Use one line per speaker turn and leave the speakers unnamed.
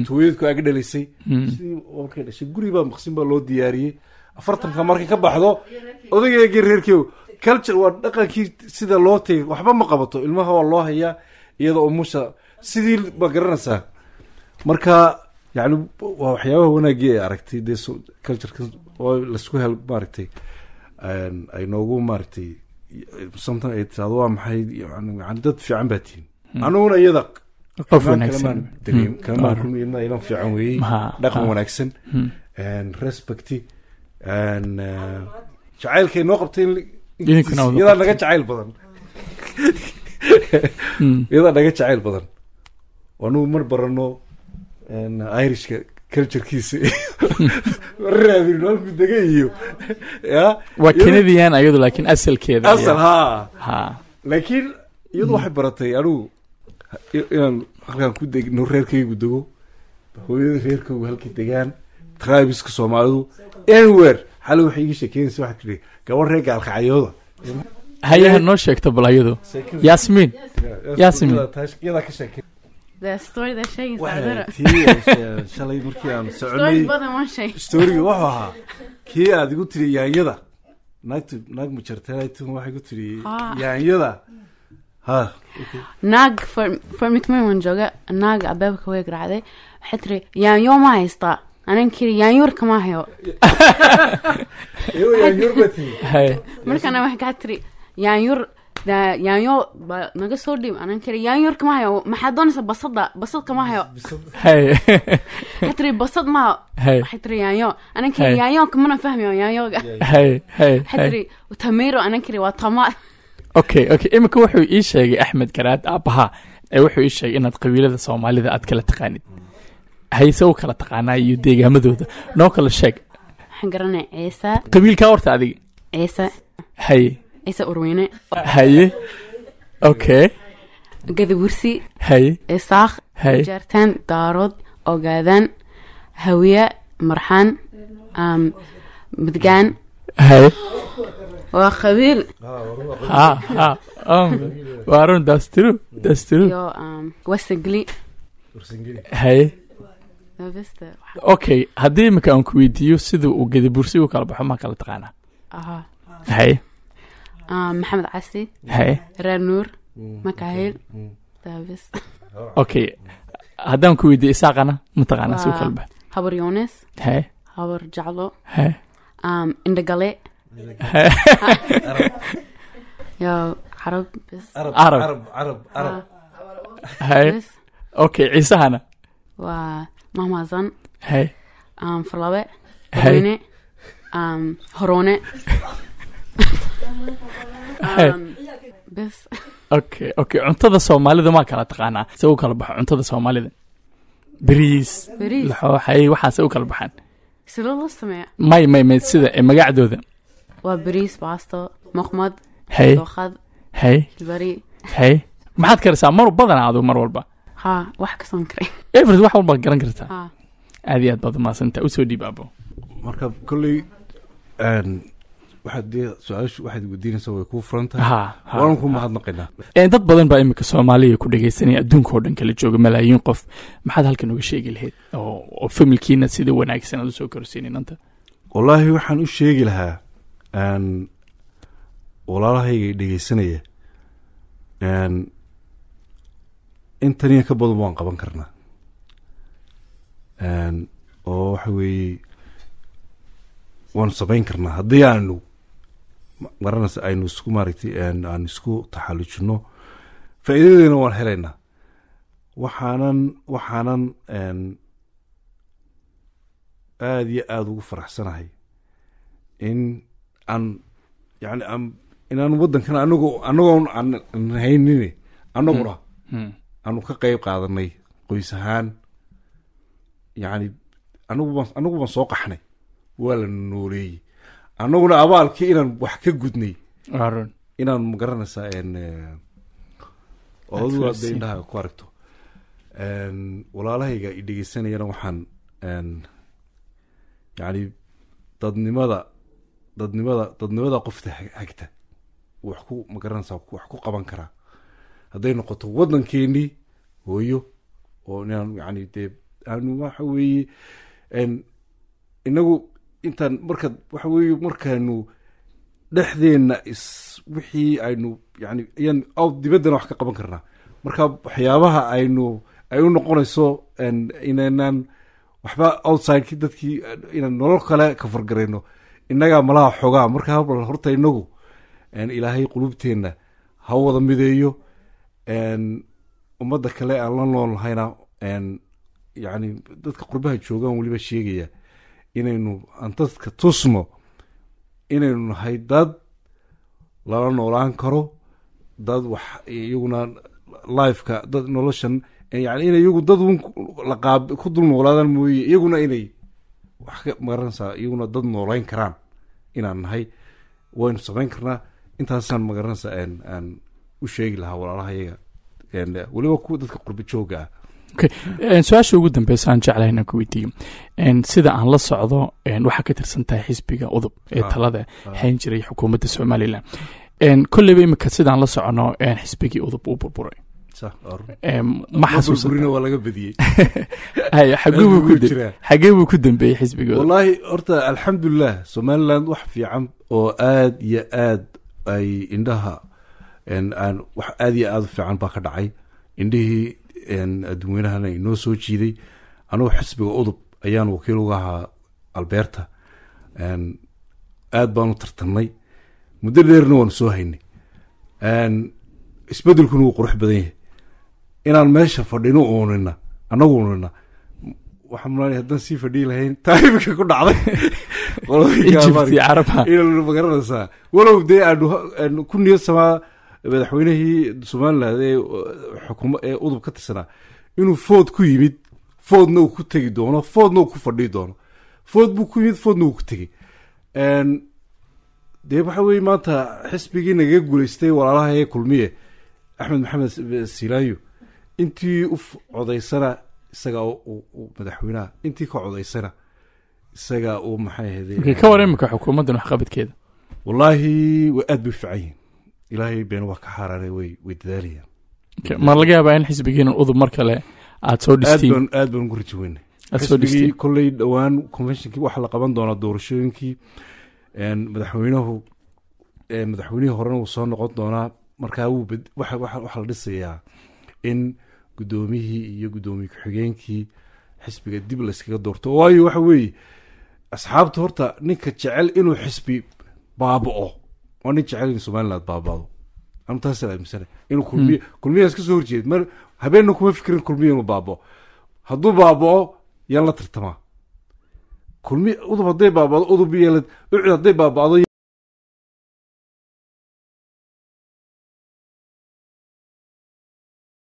runta hooyadku aaga dhalisay hmm. sidii ka dhashay guribaa maqsin baa loo diyaariyey afartanka markay ka baxdo odageygii reerkeo culture waa dhaqankii sida loo tagay waxba ma qabato ilmaha waa loo hayaa iyadoo umusha sidii ma garanaysaa marka yani waa waxyaabaha wanaagii ay aragtay dee culturekan oo laisku hel maaragtay ay noogu maaragtay sometime ay tirahdo waa maxay dad fiican baa tihin hmm. anuguna iyada
qof wanaagsanyalan hmm.
fiican weye dhaqan hmm. wanaagsan respect uh, jacaylka inoo qabtay iyadaa naga jacayl badan iyadaa hmm. naga jacayl badan anugu mar barano uh, irishka culturekiisa raadin halku dega iyo waa canadian
ayadu laakiin asalkeeda asal ha
laakiin iyadu waxay baratay anigu inaan halkaan ku degno reerkaygu dego hooyada reerkaygu halka degaan tribska soomaalidu anywhere xali waxay iga sheekeynaysa waxaad tidhi gabadh reer gaalkacyooda
hayaha noo sheegto bal ayado yaasmiin yaasmiin
shalay markii aan soconay storiga wuxuu ahaa kii aad igu tiri yaanyada naag naag mujarta waxay igu tiri ah. yaanyada
naag formicmar waan jooga naag abeebka weeg raacday waxay tiri yaanyo ma haystaa anan kiri yaanyuurka ma hayo markaana waxay kaa tiri yaanyuur yaanyo ba naga soo dhiib anan kiri yaanyuurka ma hayo maxaad doonaysaa basada basad kama hayo waxay tiri basad maha waxay tiri yaanyo anan kiri yaanyoonka mana fahmayo yaanyoga
waxay tiri
tamiro anan kiri waa tamaad
okay okay imika wuxuu ii sheegay axmed garaad aabbaha wuxuu ii sheegay inaad qabiilada soomaalida aad kala taqaanid hayse u kala taqaanaa iyo deegaamadooda noo kala sheeg qabiilkaa horta adig haye haye okay gadawursi haye
isaaq jaartaan daarood ogaadaan hawiya marxaan madgaan haye waa qabiil um,
waa run daasturu daasturu haye okay haddii imika aan ku weydiiyo sida uu gedibursi u kala baxo maa kala taqaanaa haye
um, maxamed casi haye raanuur makahil mm, mm.
oh. okay haddaan ku weydiiyo isaaqana ma taqaanaa si u kala
baxo habar yones haye habar jaclo haye um, indhagale
okay ciisahana
waa mahmahadsan hay um, farlabe hayne um, horoone
um, bes okay okay cuntada soomaalida maa kala taqaanaa se u kala baxo cuntada soomaalida beriis laxooxay waxaase u kala baxaan may may may sida magacdooda
waa bariis baasto muqmad dooqad bari
hay maxaad karisaa maru badan aadu mar walba
ha wax ka soon kara
wax walba garan kartaa aad iyo aad baad umaadsantaa usoo dhiib
abo marka kolley waxaad dee su-aashu waxaad weydiinaysaa way kuu furan tahay waan mahadnaqaynaa
dad badan baa iminka soomaaliya ku dhegaysanaya adduunka oo dhan kala jooga malaayiin qof maxaad halkan uga sheegi lahayd oo familkiina sida wanaagsan aad usoo korsiinay nanta
wallaahi waxaan u sheegi lahaa walaalahayga dhegeysanaya intaniya ka badan waan qaban karnaa oo waxa weeye waanu sameyn karnaa haddii aanu maranas aynu isku maaragtay aanu isku taxallujino faa'iidadeena waan helaynaa waxaanan waxaanan aada iyo aada ugu faraxsanahay in aan yani aan inaan wadankan anago anagoon aan haynin anaguna hmm. hmm. aanu ka qeyb qaadanay qoys ahaan yani anagubaan anagu baan soo qaxnay waa la nooleeyey anaguna abaalkii inaan wax ka gudnay inaan magaranaysaa eh, odadu ku aragto walaalahayga i dhegeysanayana waxaan yani dadnimada dadnimada dadnimada qofta hagta wax ku magaranaysa wax ku qaban karaa hadday noqoto waddankeenii hooyo oo inaan yani dee aanu waxa weeye inagu intaan marka waxa weeye markaanu dhexdeenna is wixii aynu yani ayaan dibaddana wax ka qaban karnaa marka waxyaabaha aynu ay u noqonayso inaynaan waxba outside-ki dadkii inaan nolol kale ka fargarayno innagaa malaha xogaa marka habal horta inagu ilaahay qulubteenna ha wada mideeyo ummadda kale aan la noolnahayna yani dadka qurbaha joogaan weliba sheegaya inaynu aan dadka tusno inaynu nahay dad lala noolaan karo dad wax iyaguna lifeka dad noloshan yani in iyagu dad un laqaab ku dul noolaadaan mooye iyaguna inay wax ma iyaguna dad noolayn karaan inaan nahay waynu samayn karnaa intaasaan ma garanaysaa aan u sheegi lahaa walaalahayaga weliba kuwa dadka qurbo jooga
ah su-aasha ugu dambeysa aan jeclahay inaan ku weydiiyo sida aan la socdo waxaa ka tirsan tahay xisbiga udub ee ah, talada xeyn ah. jiray xukuumadda somalilan kolleyba imika sidaan la socono xisbigii udub uu burburay xagee buu ku dambeeyey xisbigooda
wallaahi horta alxamdulilah somaliland wax fiican oo aada iyo aad ay indhaha wax aada iyo aada u fiican baa ka dhacay indhihii dadweynahan inoo soo jiiday anuu xisbiga udub ayaan wakiil uga ahaa albeerta aad baanu tartamnay muddo dheerna waanu soo haynay isbedelkuna wuu qurux badan yahay inaan meesha fadhino uunina anagu unina waxaa mala haddaan sii fadhii lahayn taa ku dhacday walow dee aanu ku niyad samaa madaxweynihii somaliland ee eh, xukuma ee eh, udub ka tirsanaa inuu food ku yimid foodna uu ku tegi doono foodna uu ku fadhii doono food buu ku yimid foodna uu ku tegey dee waxa weye maanta xisbigii nagaga guulaystay walaalaha ee kulmiye axmed maxamed siilaanyo eh, intii u codaysana isaga madaxweynaha intii ka codaysana isaga uu maxayahadka eh, war
imika xukuumaddan waxqabadkeeda wallaahi way aad bay u fican yihin
ilaahay been waa ka xaaraanay way way dadaalayaan
ma laga yaabaa in xisbigiina udub mar kale aad soo dhistiin aad baan ugu raji xisbigii
kolley dhowaan conventionkii waxaa la qaban doonaa doorashooyinkii madaxweynuhu madaxweynihii horena wuu soo noqon doonaa markaa wuu waxaa la dhisayaa in guddoomiyihii iyo gudoomi ku-xigeenkii xisbiga dib laskaga doorto waayo waxa weeye asxaabta horta ninka jecel inuu xisbi baaba'o waa nin jecel in somaliland baabado antaasaaaminsana inuu hmm. kulmiy kulmiyaas ka soo mar habeenna kuma fikirin kulmiya inuu baabao hadduu baabao yaan la tartamaa kulmi udub hadday baabado udub iyo ucd hadday baabado